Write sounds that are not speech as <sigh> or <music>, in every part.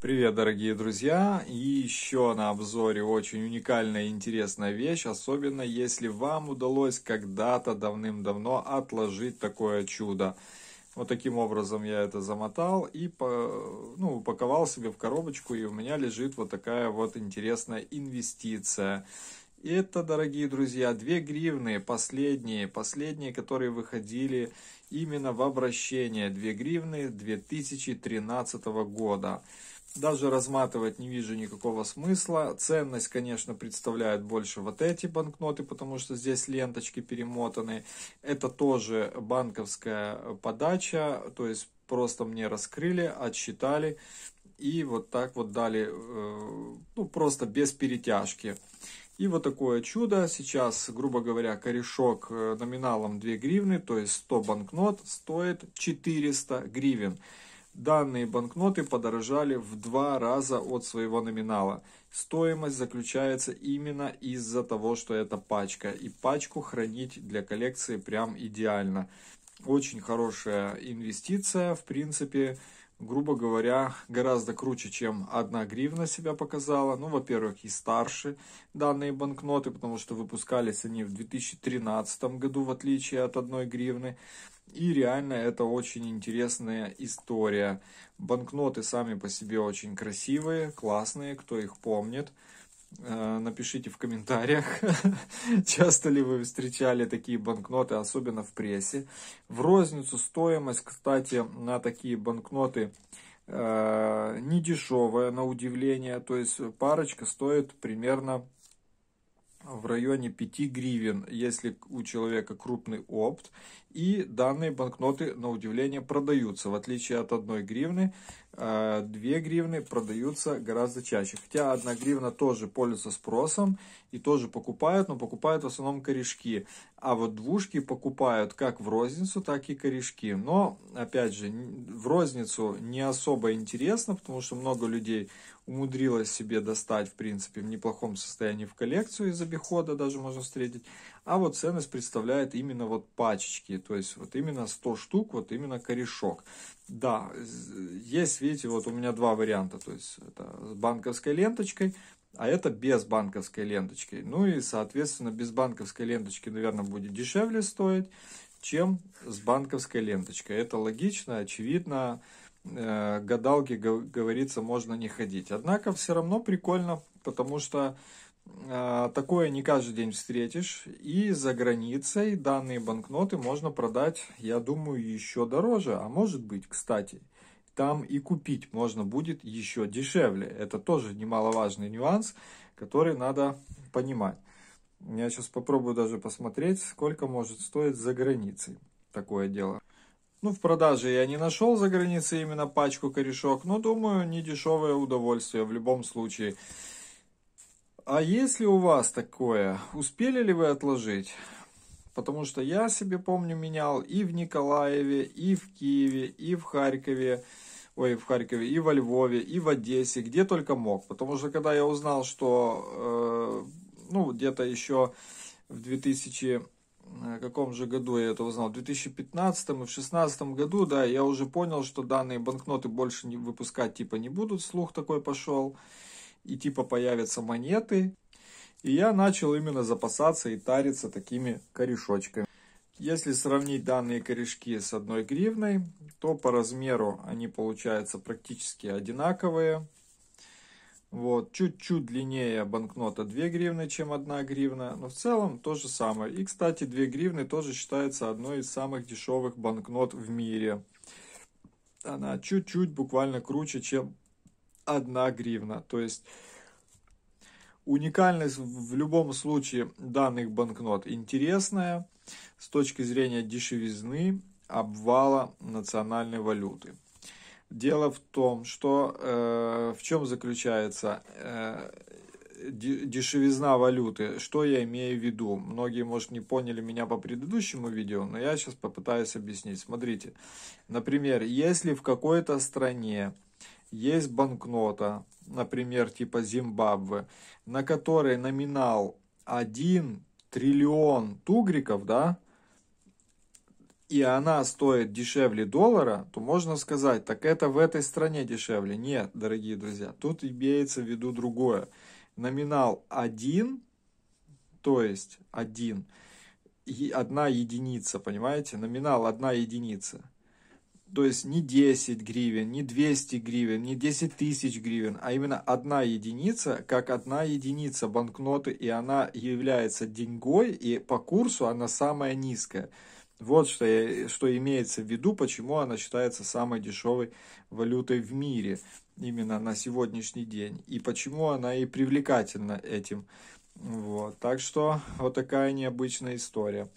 Привет, дорогие друзья! И еще на обзоре очень уникальная и интересная вещь, особенно если вам удалось когда-то давным-давно отложить такое чудо. Вот таким образом я это замотал и ну, упаковал себе в коробочку, и у меня лежит вот такая вот интересная инвестиция. Это, дорогие друзья, 2 гривны, последние, последние, которые выходили именно в обращение. 2 гривны 2013 года. Даже разматывать не вижу никакого смысла. Ценность, конечно, представляют больше вот эти банкноты, потому что здесь ленточки перемотаны. Это тоже банковская подача, то есть просто мне раскрыли, отсчитали и вот так вот дали, э, ну просто без перетяжки. И вот такое чудо. Сейчас, грубо говоря, корешок э, номиналом 2 гривны, то есть 100 банкнот стоит 400 гривен. Данные банкноты подорожали в два раза от своего номинала. Стоимость заключается именно из-за того, что это пачка. И пачку хранить для коллекции прям идеально. Очень хорошая инвестиция, в принципе, грубо говоря, гораздо круче, чем одна гривна себя показала. Ну, во-первых, и старше данные банкноты, потому что выпускались они в 2013 году, в отличие от одной гривны. И реально это очень интересная история. Банкноты сами по себе очень красивые, классные, кто их помнит. Э, напишите в комментариях, <laughs> часто ли вы встречали такие банкноты, особенно в прессе. В розницу стоимость, кстати, на такие банкноты э, не дешевая, на удивление. То есть парочка стоит примерно в районе 5 гривен, если у человека крупный опт. И данные банкноты, на удивление, продаются. В отличие от одной гривны, э, две гривны продаются гораздо чаще. Хотя одна гривна тоже пользуется спросом и тоже покупают, но покупают в основном корешки. А вот двушки покупают как в розницу, так и корешки. Но, опять же, в розницу не особо интересно, потому что много людей умудрилось себе достать, в принципе, в неплохом состоянии в коллекцию из обихода даже можно встретить. А вот ценность представляет именно вот пачечки, то есть вот именно 100 штук, вот именно корешок. Да, есть, видите, вот у меня два варианта, то есть это с банковской ленточкой, а это без банковской ленточки. Ну и, соответственно, без банковской ленточки, наверное, будет дешевле стоить, чем с банковской ленточкой. Это логично, очевидно, э, гадалки, говорится, можно не ходить. Однако все равно прикольно, потому что а, такое не каждый день встретишь. И за границей данные банкноты можно продать, я думаю, еще дороже. А может быть, кстати, там и купить можно будет еще дешевле. Это тоже немаловажный нюанс, который надо понимать. Я сейчас попробую даже посмотреть, сколько может стоить за границей такое дело. Ну, в продаже я не нашел за границей именно пачку корешок, но думаю, не дешевое удовольствие в любом случае а если у вас такое, успели ли вы отложить? Потому что я себе помню менял и в Николаеве, и в Киеве, и в Харькове, ой, в Харькове, и во Львове, и в Одессе, где только мог. Потому что когда я узнал, что, э, ну, где-то еще в 2000 э, каком же году я это узнал, в 2015 и в 2016 году, да, я уже понял, что данные банкноты больше не выпускать типа не будут, слух такой пошел и типа появятся монеты. И я начал именно запасаться и тариться такими корешочками. Если сравнить данные корешки с одной гривной, то по размеру они получаются практически одинаковые. Вот, чуть-чуть длиннее банкнота 2 гривны, чем 1 гривна, но в целом то же самое. И, кстати, 2 гривны тоже считается одной из самых дешевых банкнот в мире. Она чуть-чуть буквально круче, чем 1 гривна. То есть уникальность в любом случае данных банкнот интересная с точки зрения дешевизны обвала национальной валюты. Дело в том, что э, в чем заключается э, дешевизна валюты. Что я имею в виду? Многие, может, не поняли меня по предыдущему видео, но я сейчас попытаюсь объяснить. Смотрите, например, если в какой-то стране есть банкнота, например, типа Зимбабве, на которой номинал 1 триллион тугриков, да, и она стоит дешевле доллара, то можно сказать, так это в этой стране дешевле. Нет, дорогие друзья, тут имеется в виду другое. Номинал 1, то есть 1, одна единица, понимаете? Номинал одна единица. То есть не 10 гривен, не 200 гривен, не 10 тысяч гривен, а именно одна единица, как одна единица банкноты, и она является деньгой, и по курсу она самая низкая. Вот что, я, что имеется в виду, почему она считается самой дешевой валютой в мире именно на сегодняшний день, и почему она и привлекательна этим вот, так что вот такая необычная история.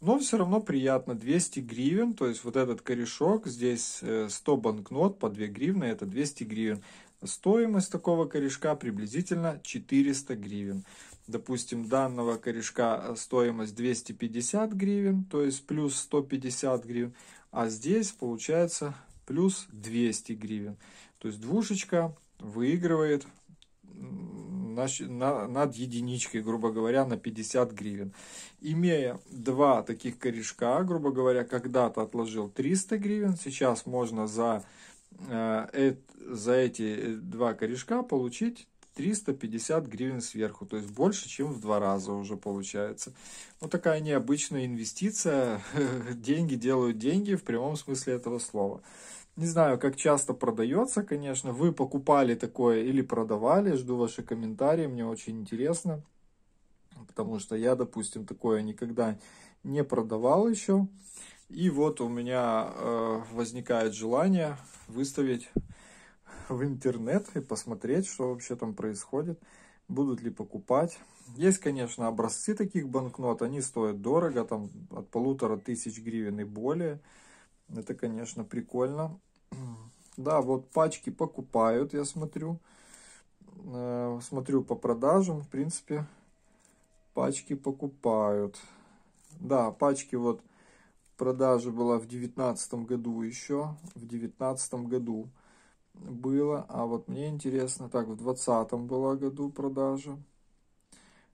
Но все равно приятно, 200 гривен, то есть вот этот корешок, здесь 100 э, банкнот по 2 гривны, это 200 гривен. Стоимость такого корешка приблизительно 400 гривен. Допустим, данного корешка э, стоимость 250 гривен, то есть плюс 150 гривен, а здесь получается плюс 200 гривен. То есть двушечка выигрывает на, на, над единичкой, грубо говоря, на 50 гривен. Имея два таких корешка, грубо говоря, когда-то отложил 300 гривен, сейчас можно за, э, за эти э, два корешка получить 350 гривен сверху, то есть больше, чем в два раза уже получается. Вот такая необычная инвестиция. <laughs> Деньги делают деньги в прямом смысле этого слова. Не знаю, как часто продается, конечно. Вы покупали такое или продавали. Жду ваши комментарии, мне очень интересно. Потому что я, допустим, такое никогда не продавал еще. И вот у меня э, возникает желание выставить в интернет и посмотреть, что вообще там происходит, будут ли покупать. Есть, конечно, образцы таких банкнот, они стоят дорого, там от полутора тысяч гривен и более. Это, конечно, прикольно. Да, вот пачки покупают, я смотрю. Э, смотрю по продажам, в принципе, пачки покупают. Да, пачки вот продажа была в девятнадцатом году еще, в девятнадцатом году было, а вот мне интересно, так, в двадцатом была году продажа.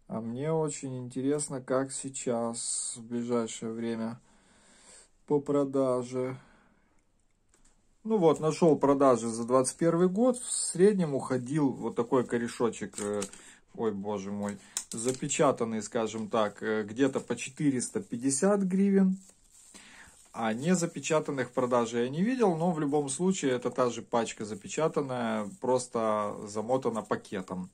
А мне очень интересно, как сейчас, в ближайшее время, по продаже. Ну вот, нашел продажи за 21 год. В среднем уходил вот такой корешочек, э, ой, боже мой, запечатанный, скажем так, э, где-то по 450 гривен. А не запечатанных продажей я не видел, но в любом случае это та же пачка запечатанная, просто замотана пакетом.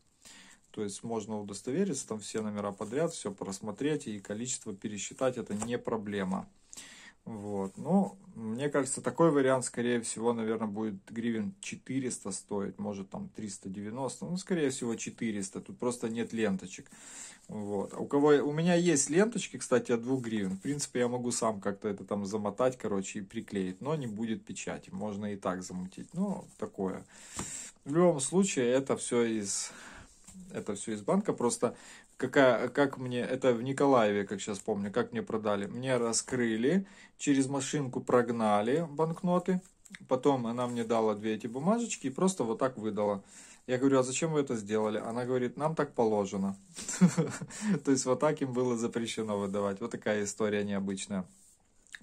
То есть можно удостовериться, там все номера подряд, все просмотреть и количество пересчитать, это не проблема. Мне кажется, такой вариант, скорее всего, наверное, будет гривен 400 стоить, может там 390, ну, скорее всего, 400, тут просто нет ленточек. Вот. А у, кого... у меня есть ленточки, кстати, от 2 гривен. В принципе, я могу сам как-то это там замотать, короче, и приклеить. Но не будет печати. Можно и так замутить. Ну, такое. В любом случае, это все из это все из банка. Просто какая, как мне, это в Николаеве, как сейчас помню, как мне продали. Мне раскрыли, через машинку прогнали банкноты, потом она мне дала две эти бумажечки и просто вот так выдала. Я говорю, а зачем вы это сделали? Она говорит, нам так положено. <laughs> То есть вот так им было запрещено выдавать. Вот такая история необычная.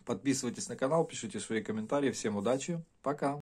Подписывайтесь на канал, пишите свои комментарии. Всем удачи, пока!